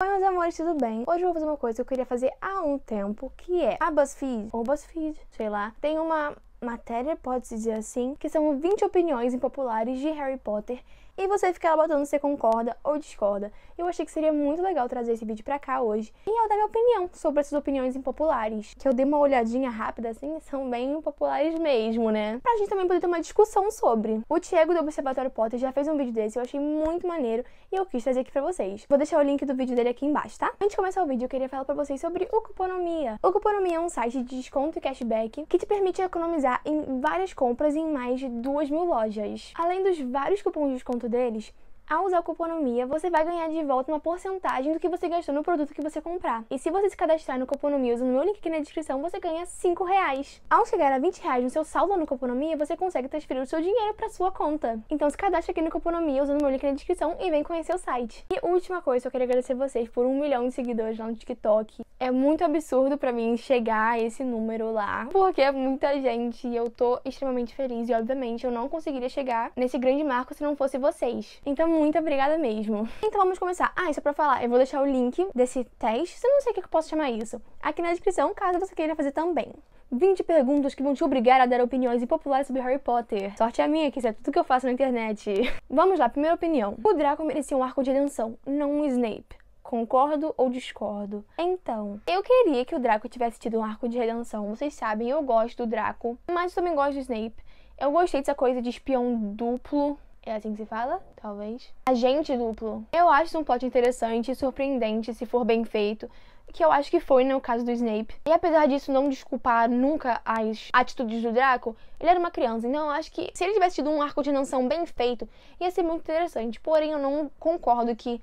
Oi meus amores, tudo bem? Hoje eu vou fazer uma coisa que eu queria fazer há um tempo, que é a BuzzFeed, ou BuzzFeed, sei lá, tem uma matéria, pode-se dizer assim, que são 20 opiniões impopulares de Harry Potter e você fica lá botando se concorda ou discorda eu achei que seria muito legal trazer esse vídeo pra cá hoje e eu dar minha opinião sobre essas opiniões impopulares, que eu dei uma olhadinha rápida assim, são bem impopulares mesmo, né? Pra gente também poder ter uma discussão sobre. O Thiago do Observatório Potter já fez um vídeo desse, eu achei muito maneiro e eu quis trazer aqui pra vocês. Vou deixar o link do vídeo dele aqui embaixo, tá? Antes de começar o vídeo, eu queria falar pra vocês sobre o Cuponomia. O Cuponomia é um site de desconto e cashback que te permite economizar em várias compras em mais de duas mil lojas. Além dos vários cupons de desconto deles, ao usar o Cuponomia, você vai ganhar de volta uma porcentagem do que você gastou no produto que você comprar. E se você se cadastrar no Cuponomia usando o meu link aqui na descrição, você ganha 5 reais. Ao chegar a 20 reais no seu saldo no Cuponomia, você consegue transferir o seu dinheiro para sua conta. Então se cadastre aqui no Cuponomia usando o meu link na descrição e vem conhecer o site. E última coisa, eu queria agradecer vocês por um milhão de seguidores lá no TikTok é muito absurdo para mim chegar a esse número lá, porque é muita gente e eu tô extremamente feliz e obviamente eu não conseguiria chegar nesse grande marco se não fosse vocês. Então muito obrigada mesmo. Então vamos começar. Ah, isso é para falar, eu vou deixar o link desse teste, se eu não sei o que eu posso chamar isso, aqui na descrição, caso você queira fazer também. 20 perguntas que vão te obrigar a dar opiniões impopulares sobre Harry Potter. Sorte é minha, que isso é tudo que eu faço na internet. Vamos lá, primeira opinião. O Draco merecia um arco de redenção, não um Snape. Concordo ou discordo? Então, eu queria que o Draco tivesse tido um arco de redenção. Vocês sabem, eu gosto do Draco, mas também gosto do Snape. Eu gostei dessa coisa de espião duplo, é assim que se fala? Talvez. Agente duplo. Eu acho um plot interessante e surpreendente se for bem feito, que eu acho que foi no caso do Snape. E apesar disso não desculpar nunca as atitudes do Draco, ele era uma criança, então eu acho que se ele tivesse tido um arco de redenção bem feito, ia ser muito interessante. Porém, eu não concordo que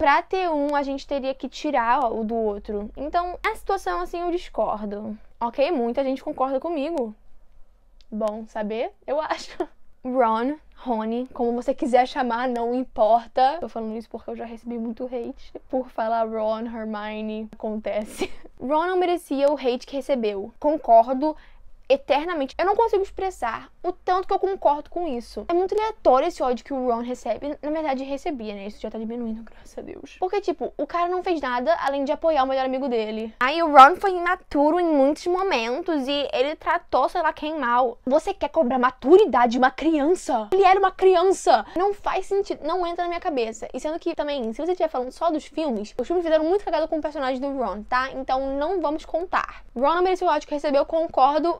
para ter um, a gente teria que tirar o do outro. Então, a situação assim eu discordo. Ok, muita gente concorda comigo. Bom saber, eu acho. Ron, Rony, como você quiser chamar, não importa. Tô falando isso porque eu já recebi muito hate por falar Ron, Hermione. Acontece. Ron não merecia o hate que recebeu. Concordo, eternamente. Eu não consigo expressar o tanto que eu concordo com isso. É muito aleatório esse ódio que o Ron recebe. Na verdade, recebia, né? Isso já tá diminuindo, graças a Deus. Porque, tipo, o cara não fez nada além de apoiar o melhor amigo dele. Aí o Ron foi imaturo em muitos momentos e ele tratou, sei lá, quem mal. Você quer cobrar maturidade de uma criança? Ele era uma criança! Não faz sentido, não entra na minha cabeça. E sendo que também, se você estiver falando só dos filmes, os filmes fizeram muito cagada com o personagem do Ron, tá? Então não vamos contar. Ron mereceu o ódio que recebeu, concordo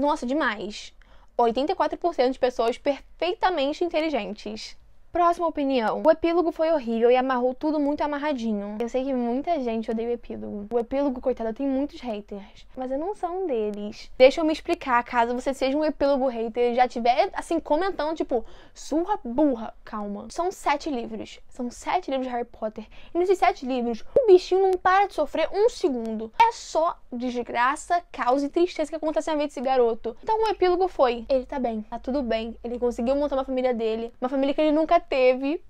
nossa, demais. 84% de pessoas perfeitamente inteligentes. Próxima opinião. O epílogo foi horrível e amarrou tudo muito amarradinho. Eu sei que muita gente odeia o epílogo. O epílogo, coitado, tem muitos haters. Mas eu não sou um deles. Deixa eu me explicar, caso você seja um epílogo hater e já tiver, assim, comentando, tipo, surra burra. Calma. São sete livros. São sete livros de Harry Potter. E nesses sete livros, o bichinho não para de sofrer um segundo. É só desgraça, caos e tristeza que acontece na vida desse garoto. Então o epílogo foi: ele tá bem, tá tudo bem. Ele conseguiu montar uma família dele. Uma família que ele nunca teve.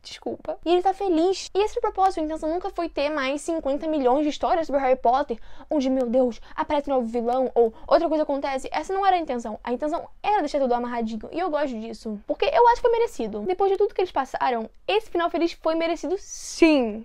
Desculpa. E ele tá feliz. E esse propósito, a intenção nunca foi ter mais 50 milhões de histórias sobre Harry Potter, onde, meu Deus, aparece um novo vilão ou outra coisa acontece. Essa não era a intenção. A intenção era deixar tudo amarradinho. E eu gosto disso. Porque eu acho que é merecido. Depois de tudo que eles passaram, esse final feliz foi merecido sim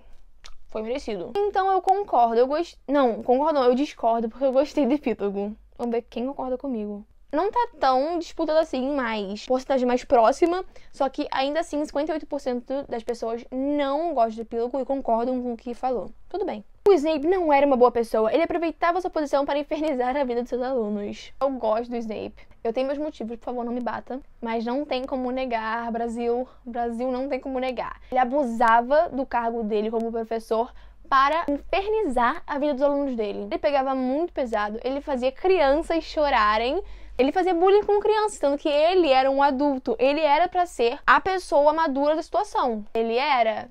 foi merecido. Então eu concordo, eu gostei. Não, concordo não, eu discordo, porque eu gostei do epítogo. Vamos ver quem concorda comigo não tá tão disputada assim, mas porcentagem mais próxima. Só que ainda assim, 58% das pessoas não gostam do Pílogo e concordam com o que falou. Tudo bem. O Snape não era uma boa pessoa. Ele aproveitava sua posição para infernizar a vida dos seus alunos. Eu gosto do Snape. Eu tenho meus motivos, por favor, não me bata. Mas não tem como negar, Brasil. Brasil não tem como negar. Ele abusava do cargo dele como professor para infernizar a vida dos alunos dele. Ele pegava muito pesado, ele fazia crianças chorarem ele fazia bullying com crianças, sendo que ele era um adulto. Ele era para ser a pessoa madura da situação. Ele era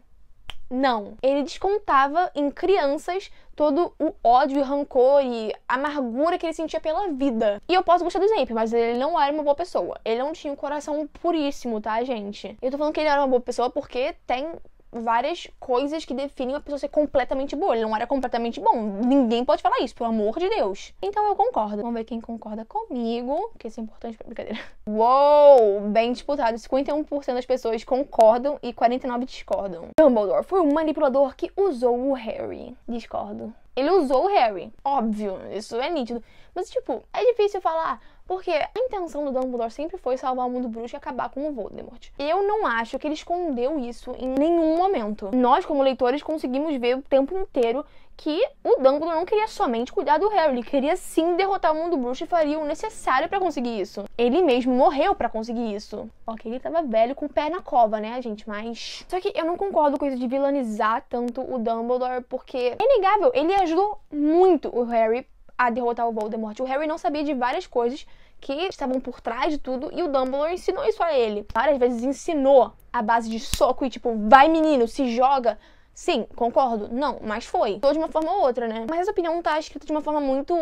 não. Ele descontava em crianças todo o ódio e rancor e amargura que ele sentia pela vida. E eu posso gostar do exemplo, mas ele não era uma boa pessoa. Ele não tinha um coração puríssimo, tá, gente? Eu tô falando que ele era uma boa pessoa porque tem várias coisas que definem uma pessoa ser completamente boa. Ele não era completamente bom. Ninguém pode falar isso, pelo amor de Deus. Então eu concordo. Vamos ver quem concorda comigo, que isso é importante pra brincadeira. Uou! Bem disputado. 51% das pessoas concordam e 49% discordam. Dumbledore foi um manipulador que usou o Harry. Discordo. Ele usou o Harry. Óbvio, isso é nítido. Mas, tipo, é difícil falar porque a intenção do Dumbledore sempre foi salvar o mundo bruxo e acabar com o Voldemort. Eu não acho que ele escondeu isso em nenhum momento. Nós, como leitores, conseguimos ver o tempo inteiro que o Dumbledore não queria somente cuidar do Harry, ele queria sim derrotar o mundo bruxo e faria o necessário para conseguir isso. Ele mesmo morreu para conseguir isso. Ok, ele tava velho com o pé na cova, né, gente? Mas. Só que eu não concordo com isso de vilanizar tanto o Dumbledore, porque é inegável, ele ajudou muito o Harry a derrotar o Voldemort. O Harry não sabia de várias coisas que estavam por trás de tudo e o Dumbledore ensinou isso a ele. Várias vezes ensinou a base de soco e tipo, vai menino, se joga. Sim, concordo. Não, mas foi. Ou de uma forma ou outra, né? Mas essa opinião tá escrita de uma forma muito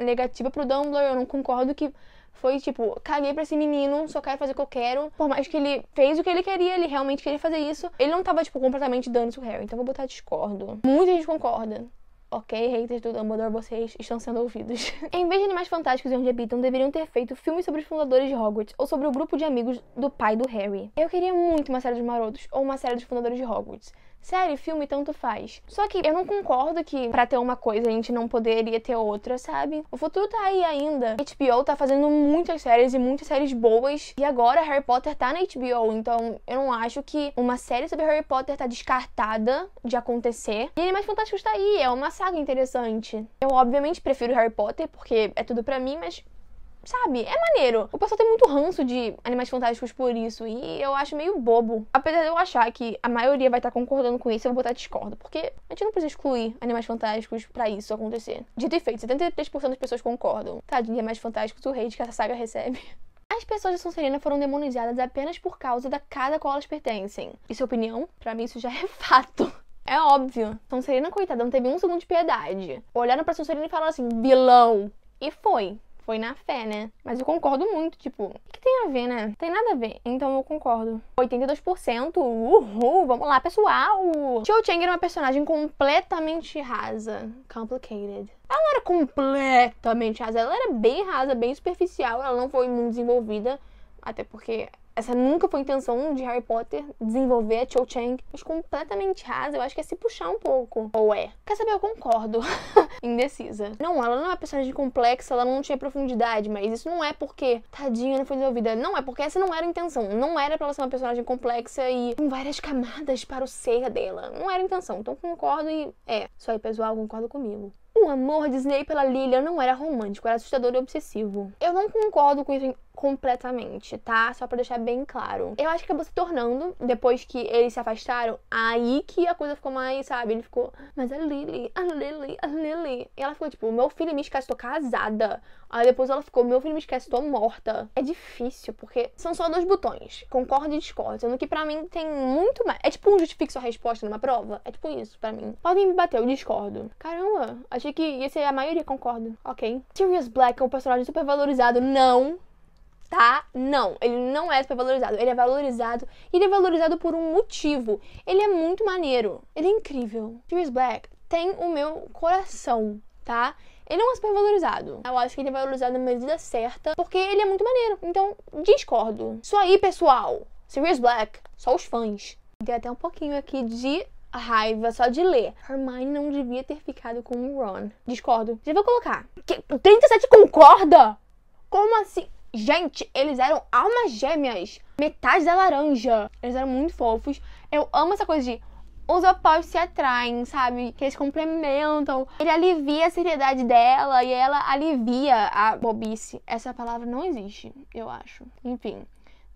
negativa pro Dumbledore. Eu não concordo que foi tipo, caguei pra esse menino, só quero fazer o que eu quero. Por mais que ele fez o que ele queria, ele realmente queria fazer isso. Ele não tava, tipo, completamente dando isso pro Harry. Então eu vou botar discordo. Muita gente concorda. Ok, haters do Dumbledore, vocês estão sendo ouvidos. em vez de Animais Fantásticos e Onde Habitam, deveriam ter feito filmes sobre os fundadores de Hogwarts ou sobre o grupo de amigos do pai do Harry. Eu queria muito uma série dos Marotos ou uma série dos fundadores de Hogwarts. Série, filme, tanto faz. Só que eu não concordo que para ter uma coisa a gente não poderia ter outra, sabe? O futuro tá aí ainda. HBO tá fazendo muitas séries e muitas séries boas. E agora Harry Potter tá na HBO, então eu não acho que uma série sobre Harry Potter tá descartada de acontecer. E Animais Fantásticos tá aí, é uma saga interessante. Eu obviamente prefiro Harry Potter porque é tudo para mim, mas sabe? É maneiro. O pessoal tem muito ranço de animais fantásticos por isso. E eu acho meio bobo. Apesar de eu achar que a maioria vai estar tá concordando com isso, eu vou botar discordo. Porque a gente não precisa excluir animais fantásticos para isso acontecer. Dito e feito, 73% das pessoas concordam. Tadinho, animais fantásticos, o hate que essa saga recebe. As pessoas de Sonserina foram demonizadas apenas por causa da casa a qual elas pertencem. Isso é opinião? Para mim isso já é fato. É óbvio. Sonserina, coitada, não teve um segundo de piedade. Olharam pra Sonserina e falaram assim, vilão. E foi foi na fé, né? Mas eu concordo muito, tipo, o que tem a ver, né? tem nada a ver, então eu concordo. 82%, uhul, vamos lá, pessoal! Cho Chang era uma personagem completamente rasa. Complicated. Ela não era completamente rasa, ela era bem rasa, bem superficial, ela não foi muito desenvolvida, até porque essa nunca foi a intenção de Harry Potter desenvolver a Cho Chang, mas completamente rasa, eu acho que é se puxar um pouco. Ou é? Quer saber? Eu concordo. Indecisa. Não, ela não é uma personagem complexa, ela não tinha profundidade, mas isso não é porque tadinha não foi desenvolvida. Não, é porque essa não era a intenção. Não era pra ela ser uma personagem complexa e com várias camadas para o ser dela. Não era a intenção. Então concordo e é. Isso aí, pessoal, concorda comigo. O amor de Snape pela Lilian não era romântico, era assustador e obsessivo. Eu não concordo com isso completamente, tá? Só para deixar bem claro. Eu acho que acabou se tornando, depois que eles se afastaram, aí que a coisa ficou mais, sabe? Ele ficou, mas a Lily, a Lily, a Lily. E ela ficou tipo, meu filho me esquece, tô casada. Aí depois ela ficou, meu filho me esquece, tô morta. É difícil, porque são só dois botões, Concordo e discordo. Sendo que pra mim tem muito mais. É tipo um justifique sua resposta numa prova. É tipo isso pra mim. Podem me bater, eu discordo. Caramba, achei que ia ser a maioria concorda. Ok. Sirius Black é um personagem super valorizado. Não tá? Não, ele não é super valorizado. Ele é valorizado e ele é valorizado por um motivo. Ele é muito maneiro. Ele é incrível. Sirius Black tem o meu coração, tá? Ele não é super valorizado. Eu acho que ele é valorizado na medida certa, porque ele é muito maneiro. Então, discordo. Isso aí, pessoal. Sirius Black, só os fãs. Tem até um pouquinho aqui de raiva só de ler. Hermione não devia ter ficado com o Ron. Discordo. Já vou colocar. Que, 37 concorda? Como assim? Gente, eles eram almas gêmeas, metade da laranja. Eles eram muito fofos. Eu amo essa coisa de os opostos se atraem, sabe? Que eles complementam. Ele alivia a seriedade dela e ela alivia a bobice. Essa palavra não existe, eu acho. Enfim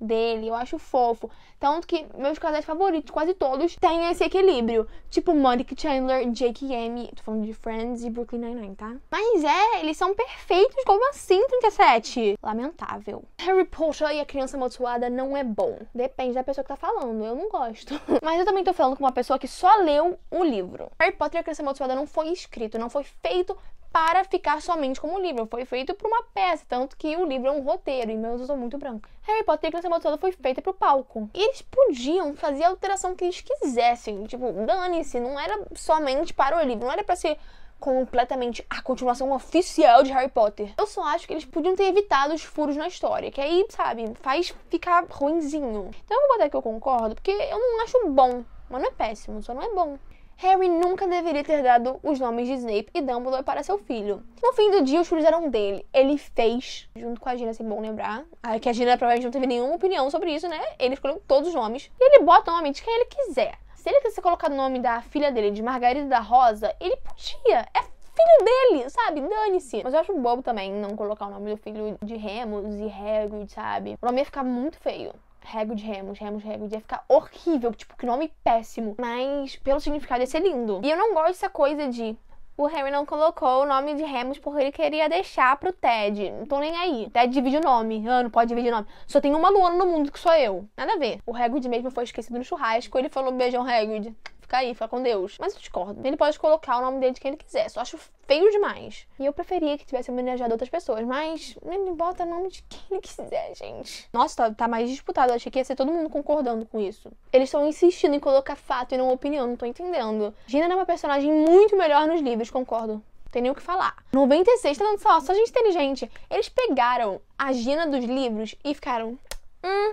dele, eu acho fofo. Tanto que meus casais favoritos, quase todos, têm esse equilíbrio. Tipo Monica Chandler, Jake e tô falando de Friends e Brooklyn Nine-Nine, tá? Mas é, eles são perfeitos, como assim, 37? Lamentável. Harry Potter e a criança amaldiçoada não é bom. Depende da pessoa que tá falando, eu não gosto. Mas eu também tô falando com uma pessoa que só leu o livro. Harry Potter e a criança amaldiçoada não foi escrito, não foi feito para ficar somente como livro. Foi feito para uma peça, tanto que o livro é um roteiro, e meus eu sou muito branco. Harry Potter e a Criança Amaldiçoada foi feita para o palco. E eles podiam fazer a alteração que eles quisessem. Tipo, dane-se, não era somente para o livro, não era para ser completamente a continuação oficial de Harry Potter. Eu só acho que eles podiam ter evitado os furos na história, que aí, sabe, faz ficar ruinzinho. Então eu vou botar que eu concordo, porque eu não acho bom, mas não é péssimo, só não é bom. Harry nunca deveria ter dado os nomes de Snape e Dumbledore para seu filho. No fim do dia, os filhos eram dele. Ele fez, junto com a Gina, assim, bom lembrar. Ai, ah, que a Gina provavelmente não teve nenhuma opinião sobre isso, né? Ele escolheu todos os nomes. E ele bota o nome de quem ele quiser. Se ele quisesse colocar o nome da filha dele de Margarida da Rosa, ele podia. É filho dele, sabe? Dane-se. Mas eu acho bobo também não colocar o nome do filho de Remus e Hagrid, sabe? O nome ia ficar muito feio rego de Remus, Remus remos, ia ficar horrível, tipo, que nome péssimo. Mas pelo significado ia ser lindo. E eu não gosto dessa coisa de o Harry não colocou o nome de Remus porque ele queria deixar pro Ted. Não tô nem aí. Ted divide o nome. Ah, não pode dividir o nome. Só tem uma Luana no mundo que sou eu. Nada a ver. O Hagrid mesmo foi esquecido no churrasco. Ele falou beijão, Hagrid fica aí, fica com Deus. Mas eu discordo. Ele pode colocar o nome dele de quem ele quiser, só acho feio demais. E eu preferia que tivesse homenageado outras pessoas, mas ele bota o nome de quem ele quiser, gente. Nossa, tá, tá, mais disputado. Eu achei que ia ser todo mundo concordando com isso. Eles estão insistindo em colocar fato e não opinião, não tô entendendo. Gina é uma personagem muito melhor nos livros, concordo tem nem o que falar. 96 tá dando só, só gente inteligente. Eles pegaram a Gina dos livros e ficaram. Hum,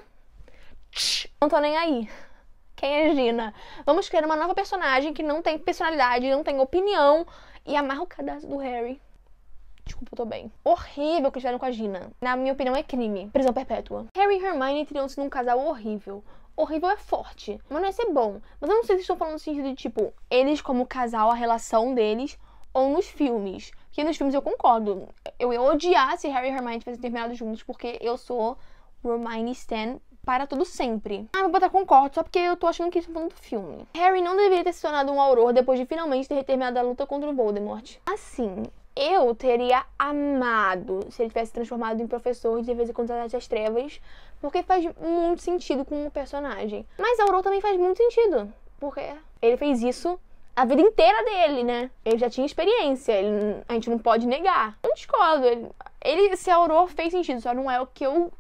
tch, não tô nem aí quem é Gina. Vamos criar uma nova personagem que não tem personalidade, não tem opinião e amarra o cadastro do Harry. Desculpa, eu tô bem. Horrível que fizeram com a Gina. Na minha opinião, é crime. Prisão perpétua. Harry e Hermione teriam sido um casal horrível. Horrível é forte, mas não ia ser bom. Mas eu não sei se estão falando no sentido de, tipo, eles como casal, a relação deles, ou nos filmes. Porque nos filmes eu concordo. Eu ia odiar se Harry e Hermione tivessem terminado juntos, porque eu sou Hermione Stan para tudo sempre. Ah, vou botar concordo, só porque eu tô achando que isso é falando do filme. Harry não deveria ter se tornado um auror depois de finalmente ter terminado a luta contra o Voldemort. Assim, eu teria amado se ele tivesse transformado em professor de vez em quando das trevas, porque faz muito sentido com o personagem. Mas Auror também faz muito sentido, porque ele fez isso a vida inteira dele, né? Ele já tinha experiência, ele, a gente não pode negar. Eu discordo, ele, ele se Auror fez sentido, só não é o que eu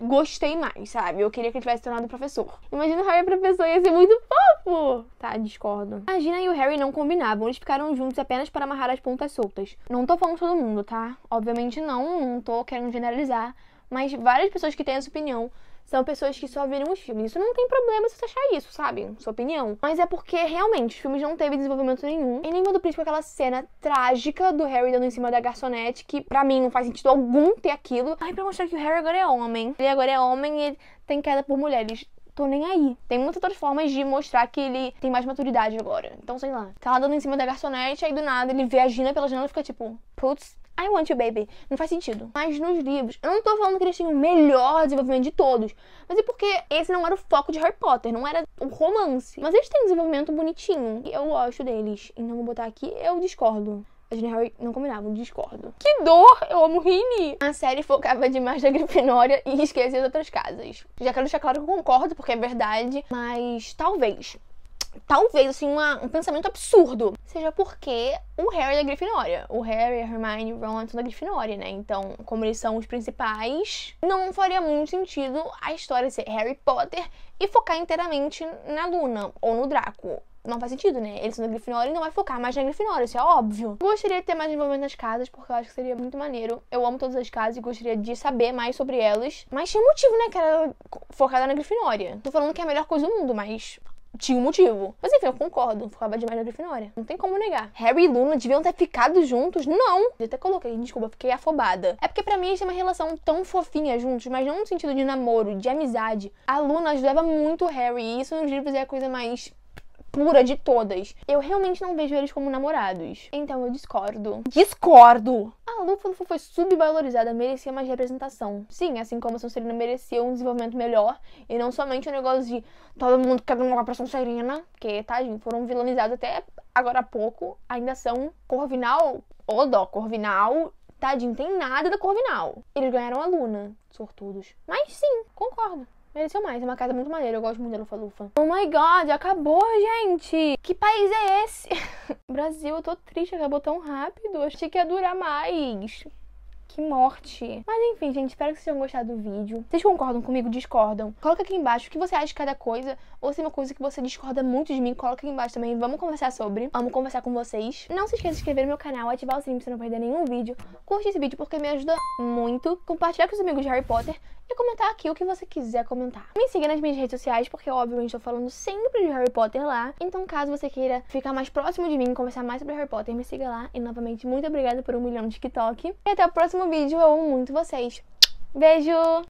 gostei mais, sabe? Eu queria que ele tivesse tornado professor. Imagina o Harry professor, ia ser muito fofo! Tá, discordo. A Gina e o Harry não combinavam, eles ficaram juntos apenas para amarrar as pontas soltas. Não tô falando todo mundo, tá? Obviamente não, não tô querendo generalizar. Mas várias pessoas que têm essa opinião são pessoas que só viram os filmes. Isso não tem problema se você achar isso, sabe? Sua opinião. Mas é porque realmente os filmes não teve desenvolvimento nenhum. Em nenhuma do príncipe é aquela cena trágica do Harry dando em cima da garçonete, que para mim não faz sentido algum ter aquilo. Ai, pra mostrar que o Harry agora é homem. Ele agora é homem e ele tem queda por mulheres tô nem aí. Tem muitas outras formas de mostrar que ele tem mais maturidade agora. Então, sei lá. Tá lá dando em cima da garçonete, aí do nada ele vê a Gina pela janela e fica tipo, putz, I want you, baby. Não faz sentido. Mas nos livros, eu não tô falando que eles tinham o melhor desenvolvimento de todos, mas é porque esse não era o foco de Harry Potter, não era o romance. Mas eles têm um desenvolvimento bonitinho. E eu gosto deles. Então vou botar aqui, eu discordo. A Jane Harry não combinava. discordo. Que dor! Eu amo Rini! A série focava demais na Grifinória e esquecia as outras casas. Já quero deixar claro que eu concordo, porque é verdade, mas talvez talvez, assim, uma, um pensamento absurdo. Seja porque o Harry é da Grifinória. O Harry, a Hermione e o Ron são da Grifinória, né? Então, como eles são os principais, não faria muito sentido a história ser Harry Potter e focar inteiramente na Luna ou no Draco não faz sentido, né? Eles são da Grifinória e não vai focar mais na Grifinória, isso é óbvio. Gostaria de ter mais envolvimento nas casas, porque eu acho que seria muito maneiro. Eu amo todas as casas e gostaria de saber mais sobre elas. Mas tinha motivo, né, que era é focada na Grifinória. Tô falando que é a melhor coisa do mundo, mas tinha um motivo. Mas enfim, eu concordo. Ficava demais na Grifinória. Não tem como negar. Harry e Luna deviam ter ficado juntos? Não! Eu até coloquei, desculpa, fiquei afobada. É porque para mim eles têm uma relação tão fofinha juntos, mas não no sentido de namoro, de amizade. A Luna ajudava muito o Harry e isso nos livros é a coisa mais pura de todas. Eu realmente não vejo eles como namorados. Então eu discordo. Discordo! A Lufa foi subvalorizada, merecia mais representação. Sim, assim como a Sonserina merecia um desenvolvimento melhor. E não somente o um negócio de todo mundo quer namorar pra Sonserina. Porque, tá, gente, foram vilanizados até agora há pouco. Ainda são Corvinal. Ô, dó, Corvinal Tadinho, tem nada da Corvinal. Eles ganharam a Luna, sortudos. Mas sim, concordo. Mereceu mais, é uma casa muito maneira, eu gosto muito da Lufa-Lufa. Oh my god, acabou, gente! Que país é esse? Brasil, eu tô triste, acabou tão rápido. Achei que ia durar mais. Que morte. Mas enfim, gente, espero que vocês tenham gostado do vídeo. Vocês concordam comigo? Discordam? Coloca aqui embaixo o que você acha de cada coisa. Ou se é uma coisa que você discorda muito de mim, coloca aqui embaixo também. Vamos conversar sobre. Amo conversar com vocês. Não se esqueça de inscrever no meu canal, ativar o sininho pra você não perder nenhum vídeo. Curte esse vídeo porque me ajuda muito. Compartilhar com os amigos de Harry Potter e comentar aqui o que você quiser comentar. Me siga nas minhas redes sociais, porque obviamente estou falando sempre de Harry Potter lá. Então, caso você queira ficar mais próximo de mim, conversar mais sobre Harry Potter, me siga lá. E novamente, muito obrigada por um milhão de TikTok. E até o próximo vídeo. Eu amo muito vocês. Beijo!